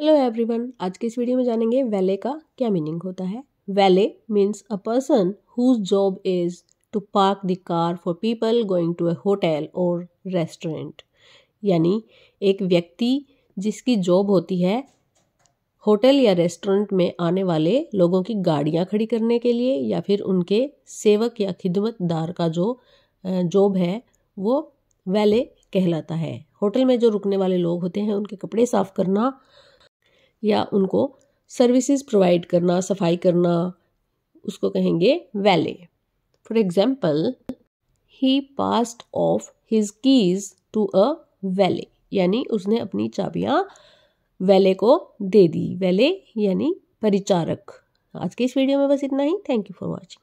hello everyone आज के इस वीडियो में जानेंगे वैले का क्या मीनिंग होता है valet means a person whose job is to park the car for people going to a hotel और रेस्टोरेंट यानी एक व्यक्ति जिसकी जॉब होती है होटल या रेस्टोरेंट में आने वाले लोगों की गाड़ियां खड़ी करने के लिए या फिर उनके सेवक या खिदमतदार का जो जॉब है वो वैले कहलाता है होटल में जो रुकने वाले लोग होते हैं उनके कपड़े साफ करना या उनको सर्विसेज प्रोवाइड करना सफाई करना उसको कहेंगे valet for example he passed off his keys to a valet यानी उसने अपनी चाबियाँ वैले को दे दी वैले यानी परिचारक आज के इस वीडियो में बस इतना ही थैंक यू फॉर वॉचिंग